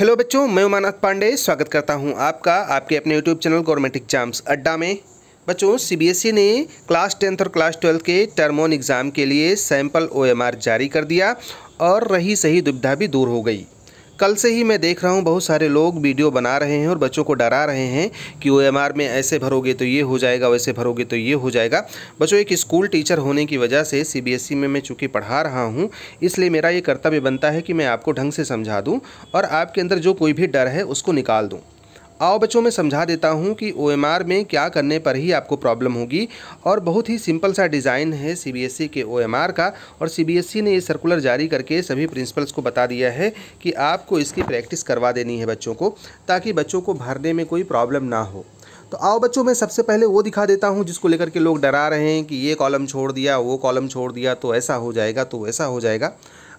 hello बच्चों मैं उमानाथ पांडे स्वागत करता हूं आपका आपके अपने YouTube channel government exams Adda में बच्चों सीबीएसई e ने क्लास टेंथ और क्लास ट्वेल्थ के टर्म ऑन एग्ज़ाम के लिए सैंपल ओएमआर जारी कर दिया और रही सही दुविधा भी दूर हो गई कल से ही मैं देख रहा हूँ बहुत सारे लोग वीडियो बना रहे हैं और बच्चों को डरा रहे हैं कि ओ में ऐसे भरोगे तो ये हो जाएगा वैसे भरोगे तो ये हो जाएगा बच्चों एक स्कूल टीचर होने की वजह से सी e में मैं चूँकि पढ़ा रहा हूँ इसलिए मेरा ये कर्तव्य बनता है कि मैं आपको ढंग से समझा दूँ और आपके अंदर जो कोई भी डर है उसको निकाल दूँ आओ बच्चों मैं समझा देता हूँ कि ओ में क्या करने पर ही आपको प्रॉब्लम होगी और बहुत ही सिंपल सा डिज़ाइन है सी e के ओ का और सी e ने ये सर्कुलर जारी करके सभी प्रिंसिपल्स को बता दिया है कि आपको इसकी प्रैक्टिस करवा देनी है बच्चों को ताकि बच्चों को भरने में कोई प्रॉब्लम ना हो तो आओ बच्चों मैं सबसे पहले वो दिखा देता हूँ जिसको लेकर के लोग डरा रहे हैं कि ये कॉलम छोड़ दिया वो कॉलम छोड़ दिया तो ऐसा हो जाएगा तो वैसा हो जाएगा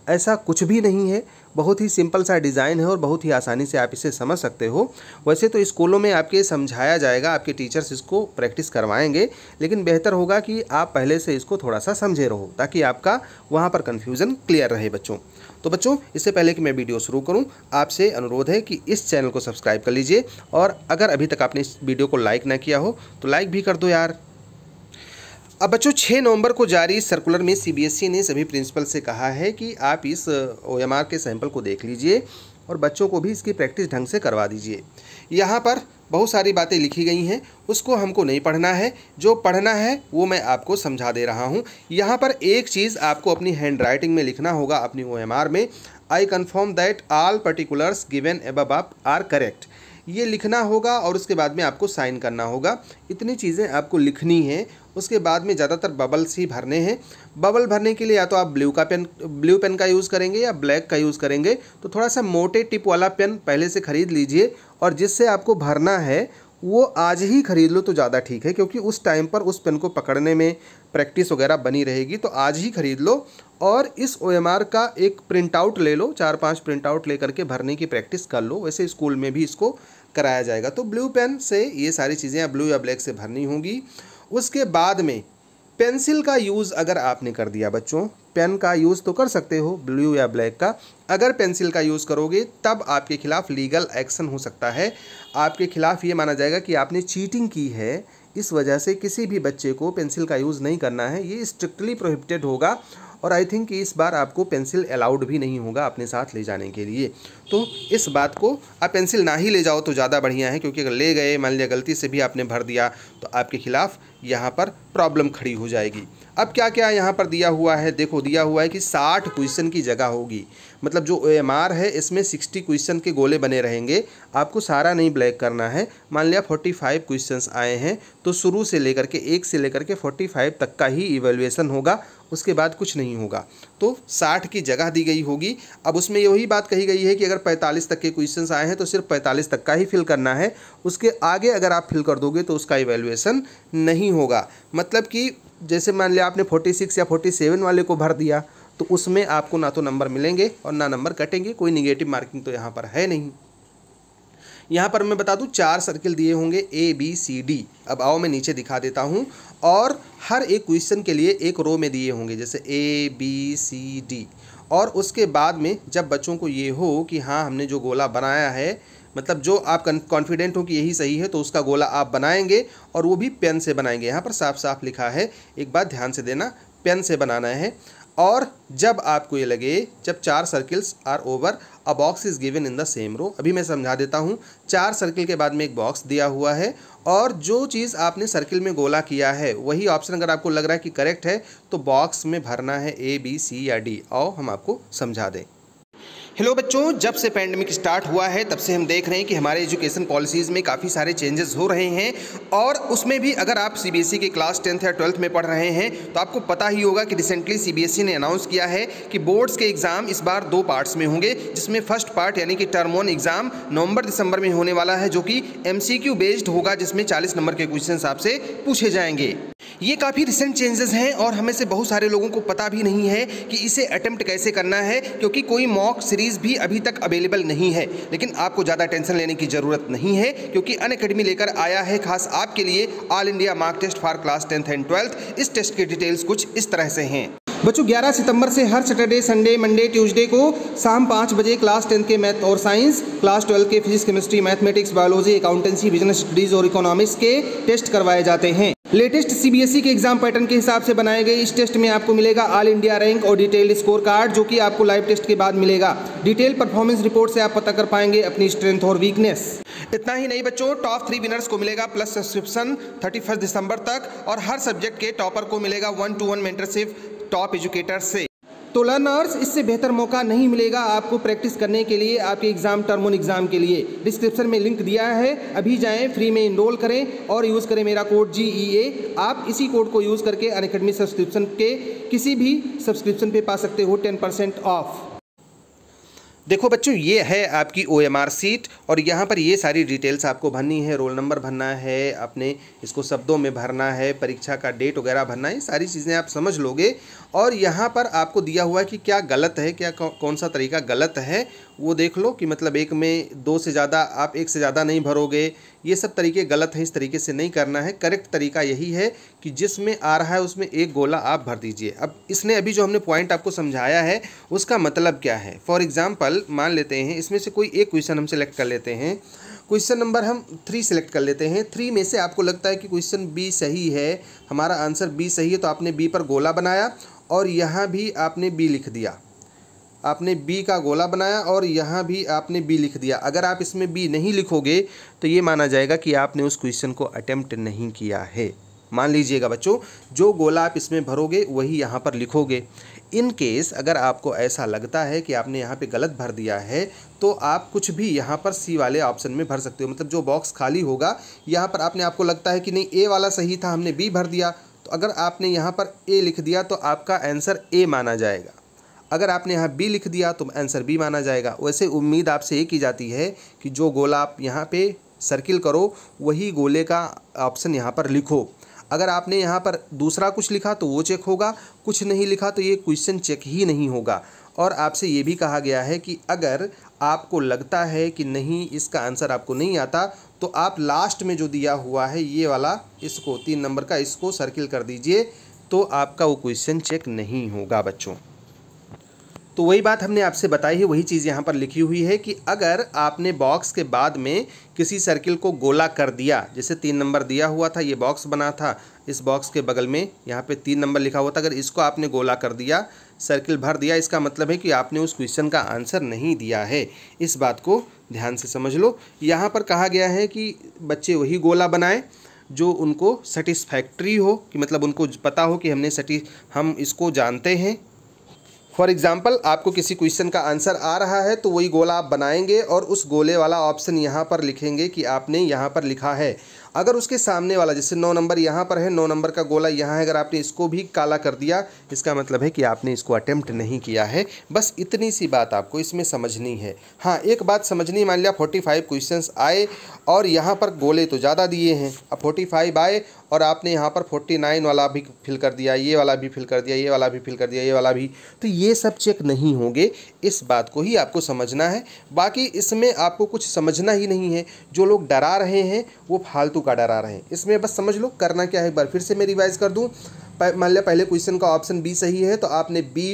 ऐसा कुछ भी नहीं है बहुत ही सिंपल सा डिज़ाइन है और बहुत ही आसानी से आप इसे समझ सकते हो वैसे तो स्कूलों में आपके समझाया जाएगा आपके टीचर्स इसको प्रैक्टिस करवाएंगे लेकिन बेहतर होगा कि आप पहले से इसको थोड़ा सा समझे रहो ताकि आपका वहाँ पर कन्फ्यूज़न क्लियर रहे बच्चों तो बच्चों इससे पहले कि मैं वीडियो शुरू करूँ आपसे अनुरोध है कि इस चैनल को सब्सक्राइब कर लीजिए और अगर अभी तक आपने इस वीडियो को लाइक ना किया हो तो लाइक भी कर दो यार अब बच्चों 6 नवंबर को जारी सर्कुलर में सीबीएसई ने सभी प्रिंसिपल से कहा है कि आप इस ओएमआर के सैंपल को देख लीजिए और बच्चों को भी इसकी प्रैक्टिस ढंग से करवा दीजिए यहाँ पर बहुत सारी बातें लिखी गई हैं उसको हमको नहीं पढ़ना है जो पढ़ना है वो मैं आपको समझा दे रहा हूँ यहाँ पर एक चीज़ आपको अपनी हैंड राइटिंग में लिखना होगा अपनी ओ में I confirm that all particulars given above आप आर करेक्ट ये लिखना होगा और उसके बाद में आपको साइन करना होगा इतनी चीज़ें आपको लिखनी हैं उसके बाद में ज़्यादातर बबल्स ही भरने हैं बबल भरने के लिए या तो आप ब्लू का पेन ब्लू पेन का यूज़ करेंगे या ब्लैक का यूज़ करेंगे तो थोड़ा सा मोटे टिप वाला पेन पहले से ख़रीद लीजिए और जिससे आपको भरना है वो आज ही खरीद लो तो ज़्यादा ठीक है क्योंकि उस टाइम पर उस पेन को पकड़ने में प्रैक्टिस वगैरह बनी रहेगी तो आज ही खरीद लो और इस ओ का एक प्रिंट आउट ले लो चार पांच प्रिंट आउट ले करके भरने की प्रैक्टिस कर लो वैसे स्कूल में भी इसको कराया जाएगा तो ब्लू पेन से ये सारी चीज़ें ब्लू या ब्लैक से भरनी होंगी उसके बाद में पेंसिल का यूज़ अगर आपने कर दिया बच्चों पेन का यूज़ तो कर सकते हो ब्लू या ब्लैक का अगर पेंसिल का यूज़ करोगे तब आपके खिलाफ़ लीगल एक्शन हो सकता है आपके खिलाफ़ ये माना जाएगा कि आपने चीटिंग की है इस वजह से किसी भी बच्चे को पेंसिल का यूज़ नहीं करना है ये स्ट्रिक्टली प्रोहिबिटेड होगा और आई थिंक कि इस बार आपको पेंसिल अलाउड भी नहीं होगा अपने साथ ले जाने के लिए तो इस बात को आप पेंसिल ना ही ले जाओ तो ज़्यादा बढ़िया है क्योंकि अगर ले गए मान लिया गलती से भी आपने भर दिया तो आपके खिलाफ़ यहाँ पर प्रॉब्लम खड़ी हो जाएगी अब क्या क्या यहाँ पर दिया हुआ है देखो दिया हुआ है कि साठ क्वेश्चन की जगह होगी मतलब जो एम है इसमें सिक्सटी क्वेश्चन के गोले बने रहेंगे आपको सारा नहीं ब्लैक करना है मान लिया फोर्टी फाइव क्वेश्चन आए हैं तो शुरू से लेकर के एक से लेकर के फोर्टी फाइव तक का ही इवेल्युएसन होगा उसके बाद कुछ नहीं होगा तो साठ की जगह दी गई होगी अब उसमें यही बात कही गई है कि अगर पैंतालीस तक के क्वेश्चन आए हैं तो सिर्फ पैंतालीस तक का ही फिल करना है उसके आगे अगर आप फिल कर दोगे तो उसका इवेल्युएसन नहीं होगा मतलब कि जैसे मान लिया आपने फोर्टी सिक्स या फोर्टी सेवन वाले को भर दिया तो उसमें आपको ना तो नंबर मिलेंगे और ना नंबर कटेंगे कोई निगेटिव मार्किंग तो यहाँ पर है नहीं यहाँ पर मैं बता दूँ चार सर्किल दिए होंगे ए बी सी डी अब आओ मैं नीचे दिखा देता हूँ और हर एक क्वेश्चन के लिए एक रो में दिए होंगे जैसे ए बी सी डी और उसके बाद में जब बच्चों को ये हो कि हाँ हमने जो गोला बनाया है मतलब जो आप कॉन्फिडेंट हो कि यही सही है तो उसका गोला आप बनाएंगे और वो भी पेन से बनाएंगे यहाँ पर साफ साफ लिखा है एक बात ध्यान से देना पेन से बनाना है और जब आपको ये लगे जब चार circles are over a box is given in the same row अभी मैं समझा देता हूँ चार सर्किल के बाद में एक बॉक्स दिया हुआ है और जो चीज़ आपने सर्किल में गोला किया है वही ऑप्शन अगर आपको लग रहा है कि करेक्ट है तो बॉक्स में भरना है ए बी सी या डी और हम आपको समझा दें हेलो बच्चों जब से पैंडमिक स्टार्ट हुआ है तब से हम देख रहे हैं कि हमारे एजुकेशन पॉलिसीज़ में काफ़ी सारे चेंजेस हो रहे हैं और उसमें भी अगर आप सीबीएसई e के क्लास टेंथ या ट्वेल्थ में पढ़ रहे हैं तो आपको पता ही होगा कि रिसेंटली सीबीएसई e ने अनाउंस किया है कि बोर्ड्स के एग्ज़ाम इस बार दो पार्ट्स में होंगे जिसमें फर्स्ट पार्ट यानी कि टर्म वन एग्ज़ाम नवंबर दिसंबर में होने वाला है जो कि एम बेस्ड होगा जिसमें चालीस नंबर के क्वेश्चन आपसे पूछे जाएंगे ये काफ़ी रिसेंट चेंजेस हैं और हमें से बहुत सारे लोगों को पता भी नहीं है कि इसे अटैम्प्ट कैसे करना है क्योंकि कोई मॉक सीरीज़ भी अभी तक अवेलेबल नहीं है लेकिन आपको ज़्यादा टेंशन लेने की ज़रूरत नहीं है क्योंकि अन अकेडमी लेकर आया है खास आपके लिए all India mark test for class tenth and twelfth इस टेस्ट की डिटेल्स कुछ इस तरह से हैं बच्चों 11 सितंबर से हर सैटरडे संडे मंडे ट्यूसडे को शाम पाँच बजे क्लास टेंथ के मैथ और साइंस क्लास ट्वेल्थ के physics chemistry mathematics biology accountancy business studies और इकोनॉमिक्स के टेस्ट करवाए जाते हैं लेटेस्ट सीबीएसई e के एग्जाम पैटर्न के हिसाब से बनाए गए इस टेस्ट में आपको मिलेगा ऑल इंडिया रैंक और डिटेल स्कोर कार्ड जो कि आपको लाइव टेस्ट के बाद मिलेगा डिटेल परफॉर्मेंस रिपोर्ट से आप पता कर पाएंगे अपनी स्ट्रेंथ और वीकनेस इतना ही नहीं बच्चों टॉप थ्री विनर्स को मिलेगा प्लस सब्सक्रिप्शन थर्टी दिसंबर तक और हर सब्जेक्ट के टॉपर को मिलेगा one to one mentorship top educator से तो लर्नर्स इससे बेहतर मौका नहीं मिलेगा आपको प्रैक्टिस करने के लिए आपके एग्ज़ाम टर्म वन एग्ज़ाम के लिए डिस्क्रिप्शन में लिंक दिया है अभी जाएं फ्री में इनरोल करें और यूज़ करें मेरा कोड जी ई ए आप इसी कोड को यूज़ करके अन सब्सक्रिप्शन के किसी भी सब्सक्रिप्शन पे पा सकते हो टेन परसेंट ऑफ़ देखो बच्चों ये है आपकी ओ एम आर सीट और यहाँ पर ये सारी डिटेल्स आपको भरनी है रोल नंबर भरना है अपने इसको शब्दों में भरना है परीक्षा का डेट वगैरह भरना है सारी चीज़ें आप समझ लोगे और यहाँ पर आपको दिया हुआ है कि क्या गलत है क्या कौन सा तरीका गलत है वो देख लो कि मतलब एक में दो से ज़्यादा आप एक से ज़्यादा नहीं भरोगे ये सब तरीके गलत हैं इस तरीके से नहीं करना है करेक्ट तरीका यही है कि जिसमें आ रहा है उसमें एक गोला आप भर दीजिए अब इसने अभी जो हमने पॉइंट आपको समझाया है उसका मतलब क्या है फॉर एग्ज़ाम्पल मान लेते हैं इसमें से कोई एक क्वेश्चन हम सेलेक्ट कर लेते हैं क्वेश्चन नंबर हम थ्री सेलेक्ट कर लेते हैं थ्री में से आपको लगता है कि क्वेश्चन बी सही है हमारा आंसर बी सही है तो आपने बी पर गोला बनाया और यहाँ भी आपने बी लिख दिया आपने बी का गोला बनाया और यहाँ भी आपने बी लिख दिया अगर आप इसमें बी नहीं लिखोगे तो ये माना जाएगा कि आपने उस क्वेश्चन को अटैम्प्ट नहीं किया है मान लीजिएगा बच्चों जो गोला आप इसमें भरोगे वही यहाँ पर लिखोगे इन केस अगर आपको ऐसा लगता है कि आपने यहाँ पे गलत भर दिया है तो आप कुछ भी यहाँ पर सी वाले ऑप्शन में भर सकते हो मतलब जो बॉक्स खाली होगा यहाँ पर आपने आपको लगता है कि नहीं ए वाला सही था हमने बी भर दिया तो अगर आपने यहाँ पर ए लिख दिया तो आपका आंसर ए माना जाएगा अगर आपने यहाँ बी लिख दिया तो आंसर बी माना जाएगा वैसे उम्मीद आपसे ये की जाती है कि जो गोला आप यहाँ पे सर्किल करो वही गोले का ऑप्शन यहाँ पर लिखो अगर आपने यहाँ पर दूसरा कुछ लिखा तो वो चेक होगा कुछ नहीं लिखा तो ये क्वेश्चन चेक ही नहीं होगा और आपसे ये भी कहा गया है कि अगर आपको लगता है कि नहीं इसका आंसर आपको नहीं आता तो आप लास्ट में जो दिया हुआ है ये वाला इसको तीन नंबर का इसको सर्किल कर दीजिए तो आपका वो क्वेश्चन चेक नहीं होगा बच्चों तो वही बात हमने आपसे बताई है वही चीज़ यहाँ पर लिखी हुई है कि अगर आपने बॉक्स के बाद में किसी सर्किल को गोला कर दिया जैसे तीन नंबर दिया हुआ था ये बॉक्स बना था इस बॉक्स के बगल में यहाँ पे तीन नंबर लिखा हुआ था अगर इसको आपने गोला कर दिया सर्किल भर दिया इसका मतलब है कि आपने उस क्वेश्चन का आंसर नहीं दिया है इस बात को ध्यान से समझ लो यहाँ पर कहा गया है कि बच्चे वही गोला बनाएँ जो उनको सेटिस्फैक्ट्री हो कि मतलब उनको पता हो कि हमने सटी हम इसको जानते हैं फॉर एग्ज़ाम्पल आपको किसी क्वेश्चन का आंसर आ रहा है तो वही गोला आप बनाएंगे और उस गोले वाला ऑप्शन यहाँ पर लिखेंगे कि आपने यहाँ पर लिखा है अगर उसके सामने वाला जैसे नौ नंबर यहाँ पर है नौ नंबर का गोला यहाँ है अगर आपने इसको भी काला कर दिया इसका मतलब है कि आपने इसको अटैम्प्ट नहीं किया है बस इतनी सी बात आपको इसमें समझनी है हाँ एक बात समझनी मान लिया फोर्टी फाइव क्वेश्चन आए और यहाँ पर गोले तो ज़्यादा दिए हैं अब फोर्टी फाइव आए और आपने यहाँ पर फोर्टी नाइन वाला भी फिल कर दिया ये वाला भी फिल कर दिया ये वाला भी फिल कर दिया ये वाला भी तो ये सब चेक नहीं होंगे इस बात को ही आपको समझना है बाकी इसमें आपको कुछ समझना ही नहीं है जो लोग डरा रहे हैं वो फालतू टू का डर आ रहा है इसमें बस समझ लो करना क्या है एक बार फिर से मैं रिवाइज कर दूँ मान लिया पहले क्वेश्चन का ऑप्शन बी सही है तो आपने बी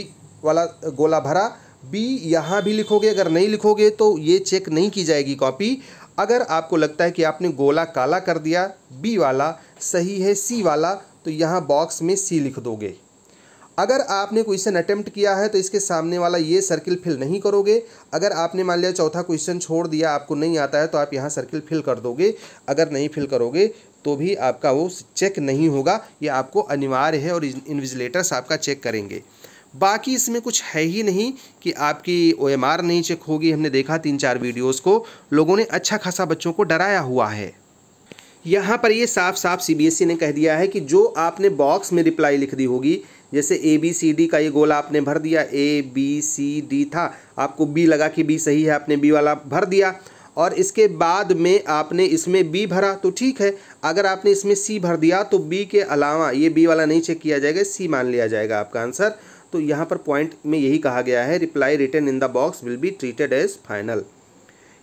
वाला गोला भरा बी यहाँ भी लिखोगे अगर नहीं लिखोगे तो ये चेक नहीं की जाएगी कॉपी अगर आपको लगता है कि आपने गोला काला कर दिया बी वाला सही है सी वाला तो यहाँ बॉक्स में सी लिख दोगे अगर आपने क्वेश्चन अटेम्प्ट किया है तो इसके सामने वाला ये सर्किल फिल नहीं करोगे अगर आपने मान लिया चौथा क्वेश्चन छोड़ दिया आपको नहीं आता है तो आप यहाँ सर्किल फिल कर दोगे अगर नहीं फिल करोगे तो भी आपका वो चेक नहीं होगा ये आपको अनिवार्य है और इन्विजिलेटर्स आपका चेक करेंगे बाकी इसमें कुछ है ही नहीं कि आपकी ओ नहीं चेक होगी हमने देखा तीन चार वीडियोज़ को लोगों ने अच्छा खासा बच्चों को डराया हुआ है यहाँ पर ये साफ साफ सीबीएसई ने कह दिया है कि जो आपने बॉक्स में रिप्लाई लिख दी होगी जैसे ए बी सी डी का ये गोला आपने भर दिया ए बी सी डी था आपको बी लगा कि बी सही है आपने बी वाला भर दिया और इसके बाद में आपने इसमें बी भरा तो ठीक है अगर आपने इसमें सी भर दिया तो बी के अलावा ये बी वाला नहीं चेक किया जाएगा सी मान लिया जाएगा आपका आंसर तो यहाँ पर पॉइंट में यही कहा गया है reply return in the box will be treated as final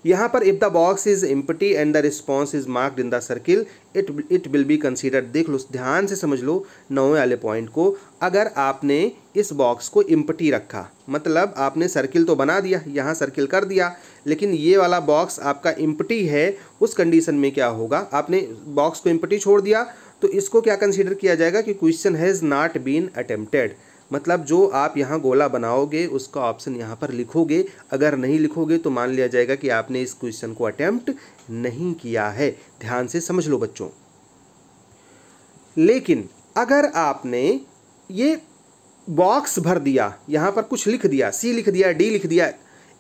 यहाँ पर if the box is empty and the response is marked in the circle it it will be considered देख लो ध्यान से समझ लो नौवे वाले पॉइंट को अगर आपने इस बॉक्स को इम्पटी रखा मतलब आपने सर्किल तो बना दिया यहाँ सर्किल कर दिया लेकिन ये वाला बॉक्स आपका इम्पटी है उस कंडीशन में क्या होगा आपने बॉक्स को इम्पटी छोड़ दिया तो इसको क्या कंसिडर किया जाएगा कि question has not been attempted मतलब जो आप यहाँ गोला बनाओगे उसका ऑप्शन यहाँ पर लिखोगे अगर नहीं लिखोगे तो मान लिया जाएगा कि आपने इस क्वेश्चन को अटैम्प्ट नहीं किया है ध्यान से समझ लो बच्चों लेकिन अगर आपने ये बॉक्स भर दिया यहाँ पर कुछ लिख दिया सी लिख दिया डी लिख दिया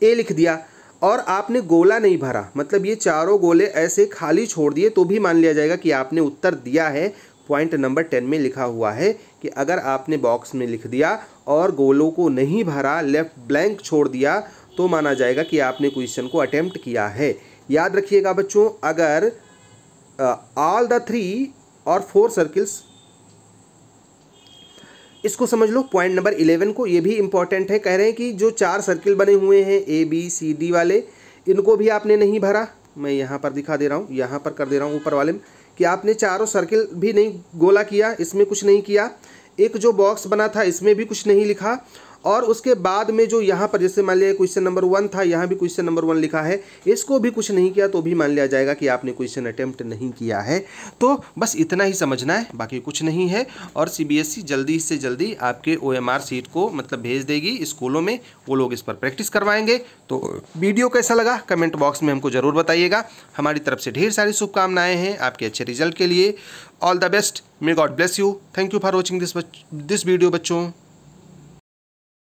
ए लिख दिया और आपने गोला नहीं भरा मतलब ये चारों गोले ऐसे खाली छोड़ दिए तो भी मान लिया जाएगा कि आपने उत्तर दिया है पॉइंट नंबर टेन में लिखा हुआ है कि अगर आपने बॉक्स में लिख दिया और गोलों को नहीं भरा लेफ्ट ब्लैंक छोड़ दिया तो माना जाएगा कि आपने क्वेश्चन को अटैम्प्ट किया है याद रखिएगा बच्चों अगर ऑल द थ्री और फोर सर्किल्स इसको समझ लो पॉइंट नंबर इलेवन को ये भी इम्पॉर्टेंट है कह रहे हैं कि जो चार सर्किल बने हुए हैं ए बी सी डी वाले इनको भी आपने नहीं भरा मैं यहाँ पर दिखा दे रहा हूँ यहाँ पर कर दे रहा हूँ ऊपर वाले में कि आपने चारों सर्किल भी नहीं गोला किया इसमें कुछ नहीं किया एक जो बॉक्स बना था इसमें भी कुछ नहीं लिखा और उसके बाद में जो यहाँ पर जैसे मान लिया क्वेश्चन नंबर वन था यहाँ भी क्वेश्चन नंबर वन लिखा है इसको भी कुछ नहीं किया तो भी मान लिया जाएगा कि आपने क्वेश्चन अटैम्प्ट नहीं किया है तो बस इतना ही समझना है बाकी कुछ नहीं है और सी e जल्दी से जल्दी आपके ओ सीट को मतलब भेज देगी स्कूलों में वो लोग इस पर प्रैक्टिस करवाएंगे तो वीडियो कैसा लगा कमेंट बॉक्स में हमको ज़रूर बताइएगा हमारी तरफ से ढेर सारी शुभकामनाएं हैं आपके अच्छे रिजल्ट के लिए all the best may God bless you thank you for watching this this video बच्चों